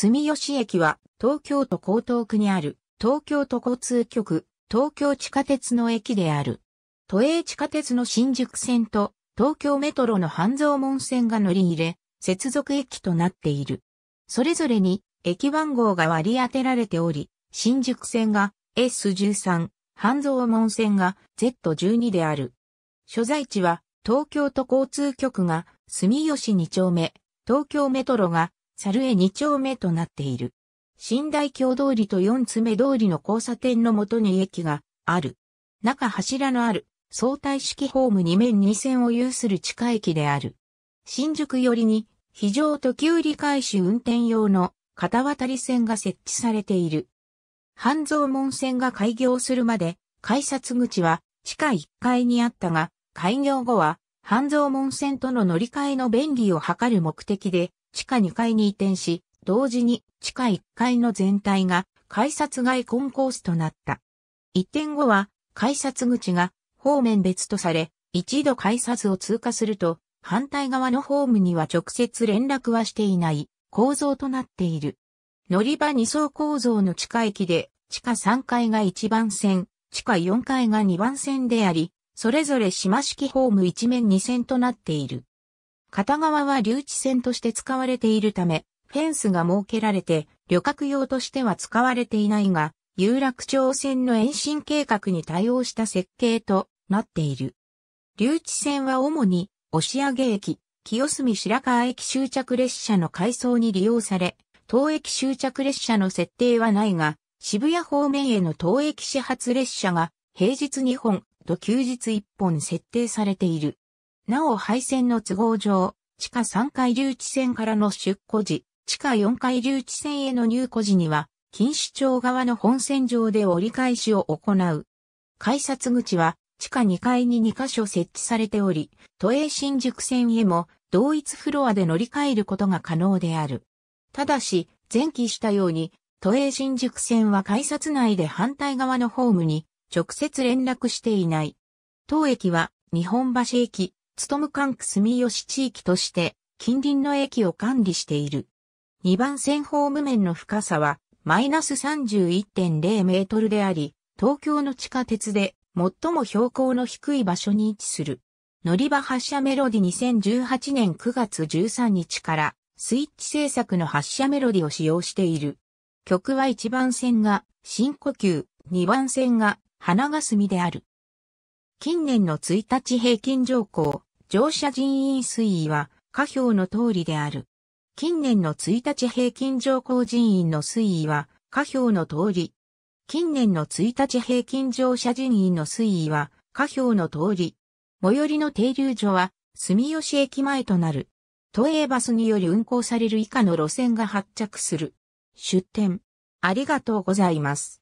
住吉駅は東京都江東区にある東京都交通局、東京地下鉄の駅である。都営地下鉄の新宿線と東京メトロの半蔵門線が乗り入れ、接続駅となっている。それぞれに駅番号が割り当てられており、新宿線が S13、半蔵門線が Z12 である。所在地は東京都交通局が住吉2丁目、東京メトロが猿江二丁目となっている。新大京通りと四つ目通りの交差点のもとに駅がある。中柱のある相対式ホーム2面2線を有する地下駅である。新宿寄りに非常と給理回収運転用の片渡り線が設置されている。半蔵門線が開業するまで改札口は地下1階にあったが、開業後は半蔵門線との乗り換えの便利を図る目的で地下2階に移転し、同時に地下1階の全体が改札外コンコースとなった。移転後は改札口が方面別とされ、一度改札を通過すると、反対側のホームには直接連絡はしていない構造となっている。乗り場2層構造の地下駅で、地下3階が1番線、地下4階が2番線であり、それぞれ島式ホーム一面2線となっている。片側は留置線として使われているため、フェンスが設けられて、旅客用としては使われていないが、有楽町線の延伸計画に対応した設計となっている。留置線は主に、押上駅、清澄白河駅終着列車の改装に利用され、当駅終着列車の設定はないが、渋谷方面への当駅始発列車が平日2本と休日1本設定されている。なお配線の都合上、地下3階留置線からの出庫時、地下4階留置線への入庫時には、禁止町側の本線上で折り返しを行う。改札口は、地下2階に2カ所設置されており、都営新宿線へも同一フロアで乗り換えることが可能である。ただし、前期したように、都営新宿線は改札内で反対側のホームに直接連絡していない。当駅は日本橋駅、む管区住吉地域として、近隣の駅を管理している。2番線ホーム面の深さは、マイナス31.0メートルであり、東京の地下鉄で最も標高の低い場所に位置する。乗り場発車メロディ2018年9月13日からスイッチ制作の発車メロディを使用している。曲は1番線が深呼吸、2番線が花霞である。近年の1日平均乗降、乗車人員推移は下表の通りである。近年の1日平均乗降人員の推移は下表の通り。近年の1日平均乗車人員の推移は下表の通り。最寄りの停留所は住吉駅前となる。都営バスにより運行される以下の路線が発着する。出店。ありがとうございます。